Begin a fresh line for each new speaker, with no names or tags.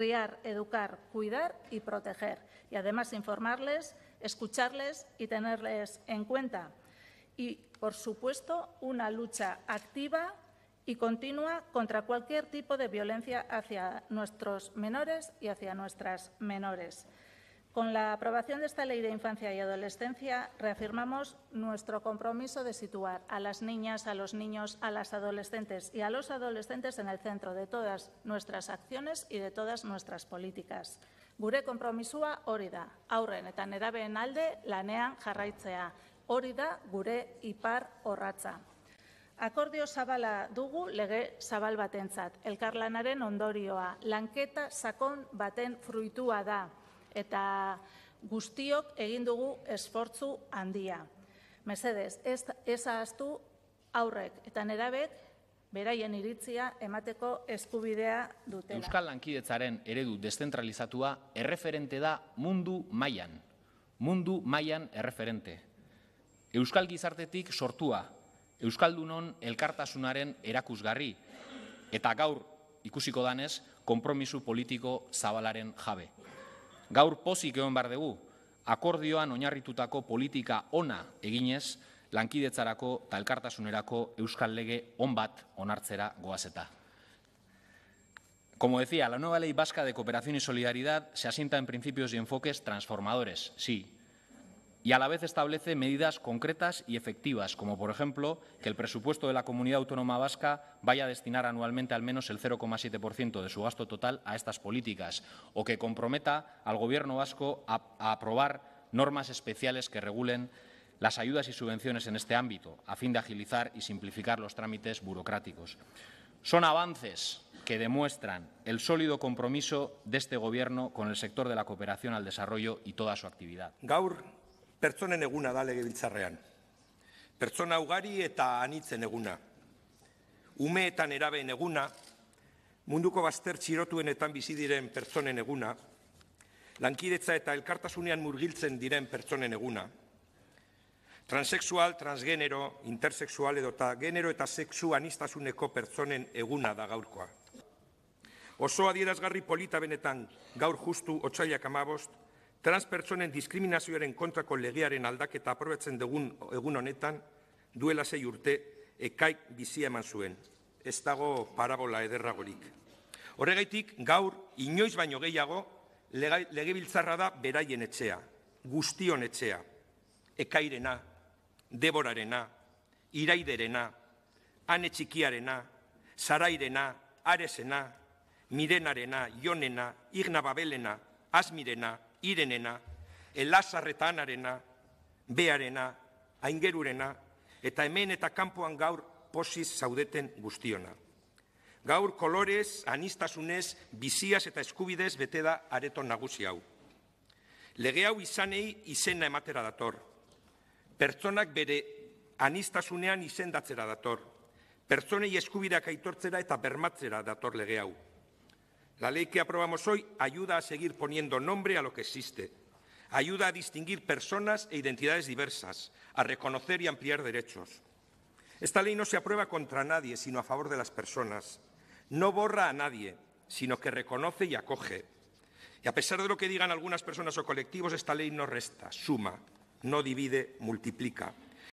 criar, educar, cuidar y proteger. Y además informarles, escucharles y tenerles en cuenta. Y, por supuesto, una lucha activa y continua contra cualquier tipo de violencia hacia nuestros menores y hacia nuestras menores. Con la aprobación de esta Ley de Infancia y Adolescencia, reafirmamos nuestro compromiso de situar a las niñas, a los niños, a las adolescentes y a los adolescentes en el centro de todas nuestras acciones y de todas nuestras políticas. Gure compromisua hori da, aurren eta nerabeen alde lanean jarraitzea, hori da gure ipar horratza. Akordio zabala dugu lege zabal batentzat, elkarlanaren ondorioa, lanketa sakon baten fruitua da, eta guztiok egin dugu esfortzu handia. Mesedez, ez, ez ahaztu aurrek eta nerabek beraien iritzia emateko eskubidea dutela. Euskal
Lankidetzaren eredu dezentralizatua erreferente da mundu mailan. Mundu mailan erreferente. Euskal gizartetik sortua, Euskaldunon elkartasunaren erakusgarri, eta gaur ikusiko danez, konpromisu politiko zabalaren jabe. Gaur pozik egon bar dugu, akordioan oinarritutako politika ona eginez, lankidetzarako carta elkartasunerako euskal lege ombat bat onartzera Como decía, la nueva ley vasca de cooperación y solidaridad se asienta en principios y enfoques transformadores, sí, y a la vez establece medidas concretas y efectivas, como por ejemplo que el presupuesto de la comunidad autónoma vasca vaya a destinar anualmente al menos el 0,7% de su gasto total a estas políticas o que comprometa al Gobierno vasco a, aprobar normas especiales que regulen las ayudas y subvenciones en este ámbito, a fin de agilizar y simplificar los trámites burocráticos. Son avances que demuestran el sólido compromiso de este Gobierno con el sector de la cooperación al desarrollo y toda su actividad. pertsonen eguna da legebiltzarrean.
Pertsona ugari eta anitzen eguna. Umeetan erabeen eguna, munduko bazter txirotuenetan bizi diren pertsonen eguna, lankidetza eta elkartasunean murgiltzen diren pertsonen eguna, transexual, transgenero, intersexual edo eta genero eta sexu anistasuneko pertsonen eguna da gaurkoa. Oso adierazgarri polita benetan gaur justu otxaiak amabost, Transpertsonen diskriminazioaren kontrako legearen aldaketa aprobetzen dugun egun honetan, duela zei urte, ekaik bizia eman zuen. Ez dago parabola ederragorik. Horregaitik, gaur, inoiz baino gehiago, legebiltzarra da beraien etxea, guztion etxea, ekairena, deborarena, iraiderena, ane txikiarena, aresena, mirenarena, ionena, igna babelena, asmirena, irenena, elazarretanarena, bearena, aingerurena, eta hemen eta kanpoan gaur posiz zaudeten guztiona. Gaur kolorez, anistasunez, biziaz eta eskubidez bete da areto nagusi hau. Lege hau izanei izena ematera dator. Pertsonak bere anistasunean izendatzera dator. Pertsonei eskubirak aitortzera eta bermatzera dator lege hau. La ley que aprobamos hoy ayuda a seguir poniendo nombre a lo que existe, ayuda a distinguir personas e identidades diversas, a reconocer y ampliar derechos. Esta ley no se aprueba contra nadie, sino a favor de las personas. No borra a nadie, sino que reconoce y acoge. Y a pesar de lo que digan algunas personas o colectivos, esta ley no resta, suma, no divide, multiplica.